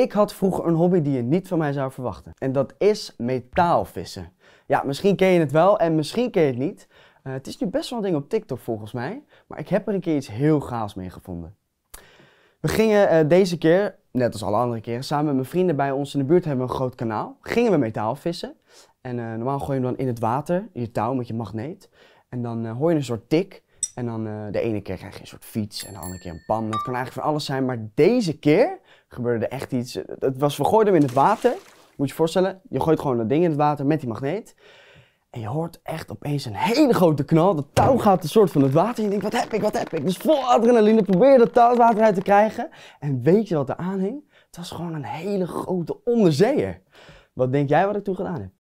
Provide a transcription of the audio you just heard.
Ik had vroeger een hobby die je niet van mij zou verwachten. En dat is metaalvissen. Ja, misschien ken je het wel en misschien ken je het niet. Eh, het is nu best wel een ding op TikTok volgens mij. Maar ik heb er een keer iets heel gaafs mee gevonden. We gingen eh, deze keer, net als alle andere keren, samen met mijn vrienden bij ons in de buurt hebben we een groot kanaal. Gingen we metaalvissen. En eh, normaal gooi je hem dan in het water, je touw met je magneet. En dan hoor je een soort tik. En dan de ene keer krijg je een soort fiets en de andere keer een pan. Dat kan eigenlijk van alles zijn. Maar deze keer gebeurde er echt iets. Het was, we gooiden hem in het water. Moet je je voorstellen, je gooit gewoon dat ding in het water met die magneet. En je hoort echt opeens een hele grote knal. Dat touw gaat een soort van het water. En je denkt, wat heb ik, wat heb ik? Dus vol adrenaline probeer je dat touw het water uit te krijgen. En weet je wat er aanhing? Het was gewoon een hele grote onderzeeër. Wat denk jij wat ik toen gedaan heb?